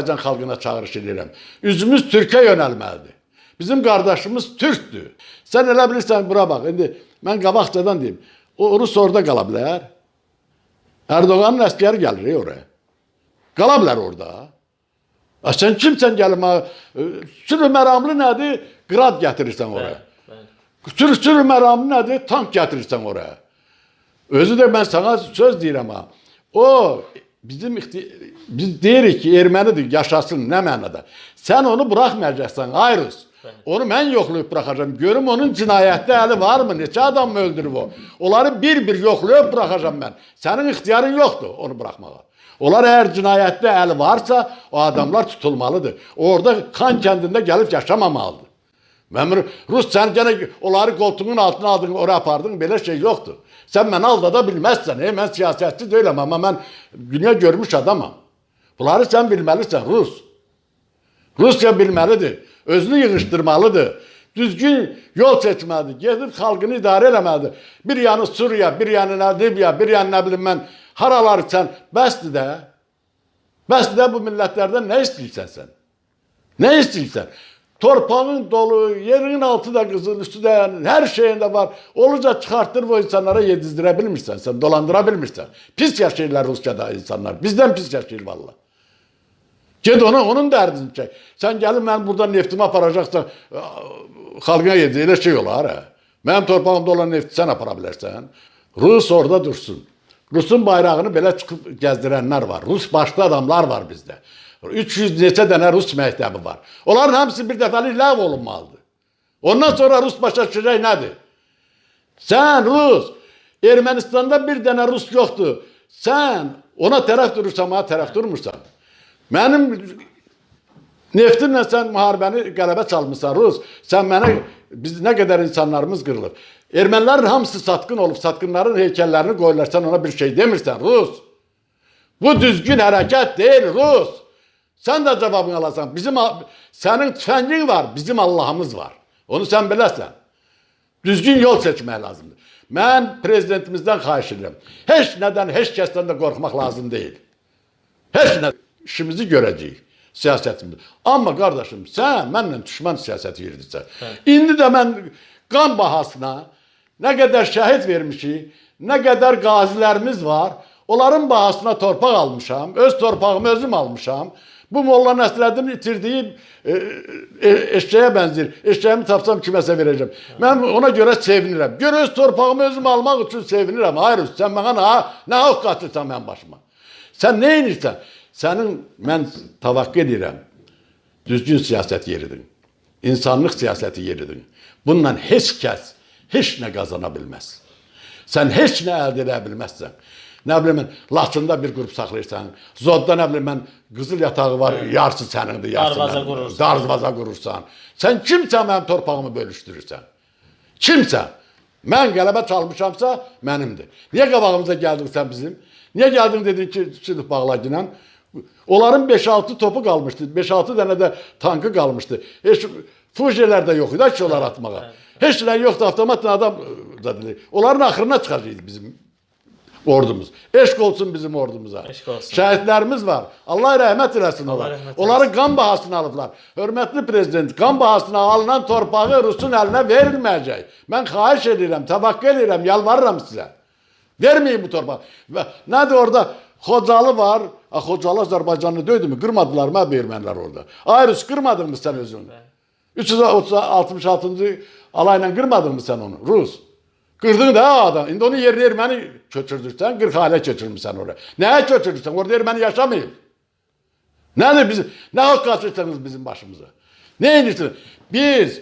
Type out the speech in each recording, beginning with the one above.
Azərbaycan xalqına çağırış edirəm. Üzümüz Türkə yönəlməlidir. Bizim qardaşımız türkdür. Sən elə bilirsən bura bax. İndi mən qabaqcadan deyim. O Rus orada qala bilər. Erdoğanın əsgəri gəlir oraya. Qala bilər orada. A, sən kimsən gəlmə? E, sürü məramlı nədir? Qrad gətirirsən oraya. Sürü sürü məramlı nədir? Tank gətirirsən oraya. Özü də mən sənə söz deyirəm ha. O bizim biz deyirik ki, ermənidir, yaşasın, nə mənada? Sən onu buraxmayacaqsan, Ayrus. Onu mən yoxlayıb buraxacam. Görüm onun cinayətdə əli varmı? Neçə adam öldürüb o? Onları bir-bir yoxlayıb buraxacam mən. Sənin ixtiyarın yoxdur onu buraxmağa. Onlar əgər cinayətdə əli varsa, o adamlar tutulmalıdır. Orada Xan kəndində gəlib yaşamamalıdır. Mən Rus sən gənə onları qoltuğun altına aldın, ora apardın, belə şey yoxdur. Sən məni aldada bilməzsən. Ey, mən siyasətçi deyiləm, amma mən dünya görmüş adamam. Bunları sən bilməlisən, Rus. Rusiya bilməlidir, özünü yığışdırmalıdır. Düzgün yol seçməlidir, gedib xalqını idarə eləməlidir. Bir yanı Suriya, bir yanı Libiya, bir yanı nə bilim mən, haraları sən, bəsdir də. Bəsdir də bu millətlərdən nə istəyirsən sən? Nə istəyirsən? Torpağın dolu, yerinin altı da kızıl, üstü de yani her şeyinde var. Olunca çıxartdırıb o insanlara yedizdirə bilmirsən, sən dolandıra bilmirsən. Pis yaşayırlar Rusçada insanlar. Bizden pis yaşayır valla. Ged ona, onun dərdini çək. Sən gəlin mən buradan neftimi aparacaqsan, xalqına e, yedir, elə şey olar. Hə? Mənim torpağımda olan nefti sən apara bilərsən. Rus orada dursun. Rusun bayrağını belə çıxıb gəzdirənlər var. Rus başlı adamlar var bizdə. 300 neçə dənə rus məktəbi var. Onların hamısı bir dəfəlik ləğv olunmalıdır. Ondan sonra rus başa düşəcək nədir? Sən rus, Ermənistanda bir dənə rus yoxdur. Sən ona tərəf durursan, mənə tərəf durmursan. Mənim neftimlə sən müharibəni qələbə çalmısan rus. Sən mənə, biz nə qədər insanlarımız qırılıb. Ermənilərin hamısı satqın olub, satqınların heykəllərini qoyurlar, sən ona bir şey demirsən, Rus. Bu düzgün hərəkət deyil, Rus. Sən də cavabını alasan. Bizim sənin tüfəngin var, bizim Allahımız var. Onu sən biləsən. Düzgün yol seçmək lazımdır. Mən prezidentimizdən xahiş edirəm. Heç nədən, heç kəsdən də qorxmaq lazım deyil. Heç nə işimizi görəcəyik siyasətimizdə. Amma qardaşım, sən mənlə düşmən siyasəti yürüdürsən. İndi də mən qan bahasına nə qədər şəhid vermişik, nə qədər qazilərimiz var, onların bahasına torpaq almışam, öz torpağımı özüm almışam. Bu Molla Nəsrəddin itirdiyi e, e, eşşəyə bənzir. Eşşəyimi tapsam kiməsə verəcəm. Mən ona görə sevinirəm. Gör öz torpağımı özüm almaq üçün sevinirəm. Hayır, sən mənə nə, nə haqq qatırsan mənim başıma? Sən nə edirsən? Sənin mən təvəqqə edirəm. Düzgün siyasət yeridin. İnsanlıq siyasəti yeridin. Bununla heç kəs heç nə qazana bilməz. Sən heç nə əldə edə bilməzsən. Nə bilim mən Laçında bir qrup saxlayırsan. Zodda nə bilim mən qızıl yatağı var, Hı. yarısı sənindir, yarısı darvaza qurursan. Darvaza qurursan. Sən kimsə mənim torpağımı bölüşdürürsən. Kimsə Mən qələbə çalmışamsa mənimdir. Niyə qabağımıza gəldin sən bizim? Niyə gəldin dedin ki, Südüf Bağlagilə? Onların 5-6 topu qalmışdı. 5-6 dənə də tankı qalmışdı. Heç fujelər də yox idi ki, onlar atmağa. Heç nə yoxdu, avtomatla adam e, da dedi. Onların axırına çıxacaqdı bizim ordumuz. Eşq olsun bizim ordumuza. Eşq olsun. Şəhidlərimiz var. Allah rəhmət eləsin onlara. Onların qan bahasını alıblar. Hörmətli prezident, qan bahasına alınan torpağı Rusun əlinə verilməyəcək. Mən xahiş edirəm, təvəkkül edirəm, yalvarıram sizə. Verməyin bu torpağı. Və nədir orada? Xocalı var. A, Xocalı Azərbaycanı döydümü? Qırmadılar mı ermənilər orada? Ayrıs qırmadın mı sən özünü? 366-cı alayla qırmadın mı sən onu? Rus. Qırdın da adam. İndi onun yerinə erməni köçürdürsən, 40 ailə köçürmüsən ora. Nəyə köçürürsən? Orada erməni yaşamayıb. Nədir biz? Nə haqq qaçırsanız bizim başımıza? Nə edirsiniz? Biz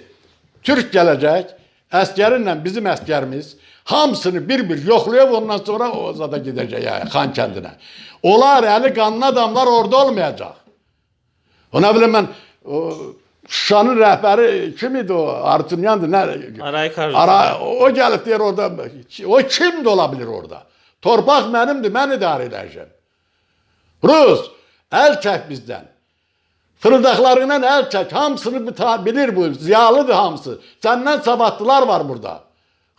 Türk gələcək, əskərinlə bizim əskərimiz hamısını bir-bir yoxlayıb ondan sonra o zada gedəcək yəni Xan kəndinə. Onlar əli qanlı adamlar orada olmayacaq. Ona bilə mən o, Şuşanın rəhbəri kim idi o? Artunyandı, nə? Aray Karjan. Ara, o, o gəlib deyir orada, o kim də ola bilir orada? Torpaq mənimdir, mən idarə edəcəm. Rus, əl çək bizdən. Fırıldaqlarından əl çək, hamısını bilir bu, ziyalıdır hamısı. Səndən sabatlılar var burada.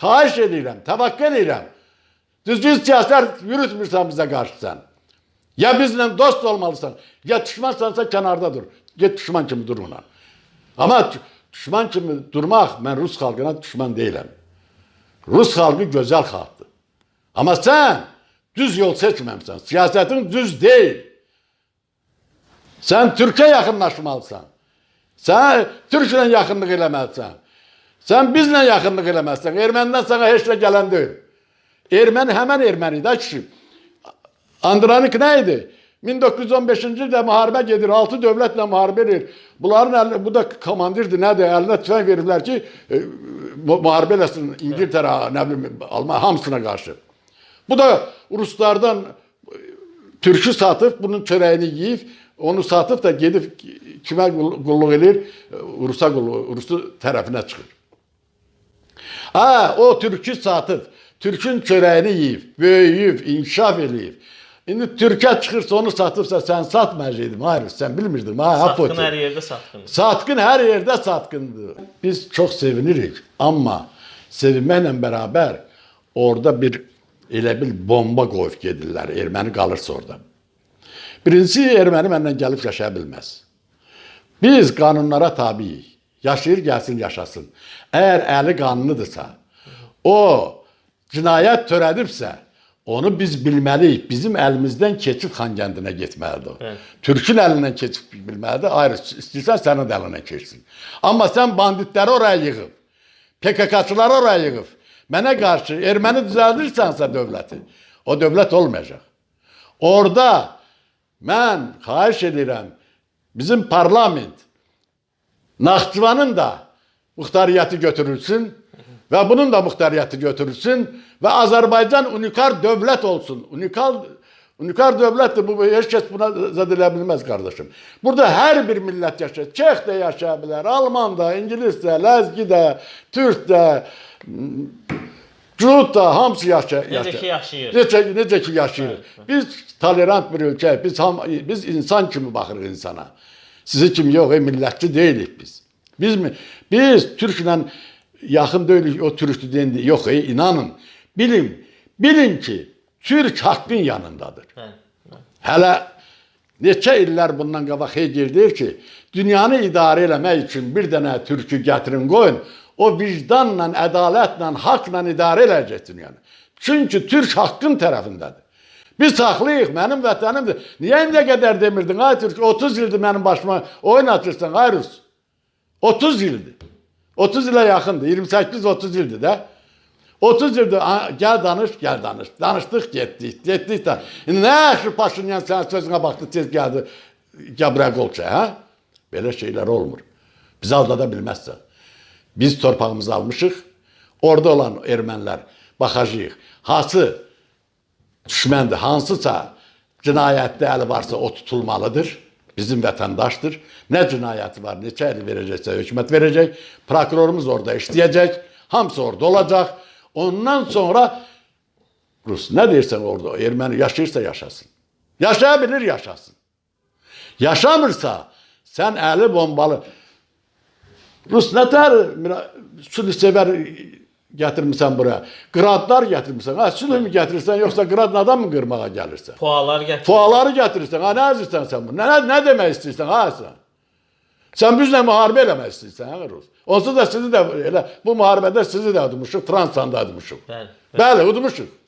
Xahiş edirəm, təvəkkə edirəm. Düzgün siyasət yürütmürsən bizə qarşı sən. Ya bizlə dost olmalısan, ya düşmansansa kənarda dur. Get düşman kimi dur ona. Amma düşmən kimi durmaq, mən rus xalqına düşmən deyiləm. Rus xalqı gözəl xalqdır. Amma sən düz yol seçməmsən. Siyasətin düz deyil. Sən Türkiyə yaxınlaşmalısan. Sən Türklə yaxınlıq eləməlisən. Sən bizlə yaxınlıq eləməlisən. Ermənidən sana heç nə gələn deyil. Erməni həmən erməni də kişi. Andranik nə idi? 1915-ci ildə müharibə gedir, 6 dövlətlə müharibə edir. Bunların əli, bu da komandirdir, nədir? Əlinə tüfəng veriblər ki, e, müharibə eləsin İngiltərə, nə bilim, Almanya hamısına qarşı. Bu da ruslardan e, türkü satıb, bunun çörəyini yeyib, onu satıb da gedib kimə qulluq eləyir? E, Rusa qulluq, Rusu tərəfinə çıxır. Ha, hə, o türkü satıb, türkün çörəyini yeyib, böyüyüb, inkişaf eləyib. İndi Türkiyə çıxırsa onu satıbsa sən satmayacaqdın Arif, sən bilmirdin. Ha, satqın hə, hər yerdə satqındır. Satqın hər yerdə satqındır. Biz çox sevinirik, amma sevinməklə bərabər orada bir elə bil bomba qoyub gedirlər. Erməni qalırsa orada. Birincisi erməni məndən gəlib yaşaya bilməz. Biz qanunlara tabiyik. Yaşayır, gəlsin, yaşasın. Əgər əli qanlıdırsa, o cinayət törədibsə, Onu biz bilməliyik. Bizim əlimizdən keçib Xankəndinə getməlidir. Hə. Türkün əlindən keçib bilməlidir. Ayrı istəyirsən sənin də əlindən keçsin. Amma sən banditləri oraya yığıb, PKK-çıları oraya yığıb, mənə qarşı erməni düzəldirsənsə dövləti, o dövlət olmayacaq. Orda mən xahiş edirəm, bizim parlament Naxçıvanın da muxtariyyəti götürülsün, və bunun da muxtariyyəti götürülsün və Azərbaycan unikal dövlət olsun. Unikal unikal dövlətdir bu. Heç kəs buna zəd eləyə bilməz qardaşım. Burada hər bir millət yaşayır. Çex də yaşaya bilər, alman da, ingilis də, ləzgi də, türk də, Cud da hamısı yaşa, yaşa. Necə ki yaşayır. Necə, necə ki yaşayır. Evet. Biz tolerant bir ölkəyik. Biz ham, biz insan kimi baxırıq insana. Sizi kimi yox, millətçi deyilik biz. Biz mi? Biz türklə Yaxında öyle o türüstü dendi. Yok ey inanın. Bilin. Bilin ki Türk hakkın yanındadır. Hı. Hələ neçə illər bundan qabaq Hegel deyir ki, dünyanı idarə eləmək üçün bir dənə türkü gətirin qoyun, o vicdanla, ədalətlə, haqla idarə eləyəcək dünyanı. Çünki türk haqqın tərəfindədir. Biz haqlıyıq, mənim vətənimdir. Niyə indiyə qədər demirdin, ay türk, 30 ildir mənim başıma oyun atırsan, ay rus. 30 ildir. 30 ilə yaxındır. 28-30 ildir də. 30 ildir gəl danış, gəl danış. Danışdıq, getdik. Getdik də. Nə yaxşı Paşinyan sənin sözünə baxdı, tez gəldi. Gəl bura qol çək, hə? Belə şeylər olmur. Bizi aldada bilməzsən. Biz torpağımızı almışıq. Orada olan ermənilər baxacağıq. Hansı düşməndir, hansısa cinayətdə əli varsa o tutulmalıdır. Bizim vatandaştır. Ne cinayeti var, ne eli verecekse hükümet verecek. Prokurorumuz orada işleyecek. Hamsi orada olacak. Ondan sonra Rus ne dersen orada Ermeni yaşıyorsa yaşasın. Yaşayabilir yaşasın. Yaşamırsa sen eli bombalı Rus ne der? Suni sever gətirmisən bura? Qradlar gətirmisən. Ha, sülh mü gətirirsən yoxsa qradın adam mı qırmağa gəlirsən? Puaları gətirirsən. Puaları gətirirsən. Ha, nə əzirsən sən bunu? Nə, nə demək istəyirsən ha sən? Sən bizlə müharibə eləmək istəyirsən, hə Rus? Onsuz da sizi də elə bu müharibədə sizi də udmuşuq, Fransanı da udmuşuq. Bəli, bəli. bəli udmuşuq.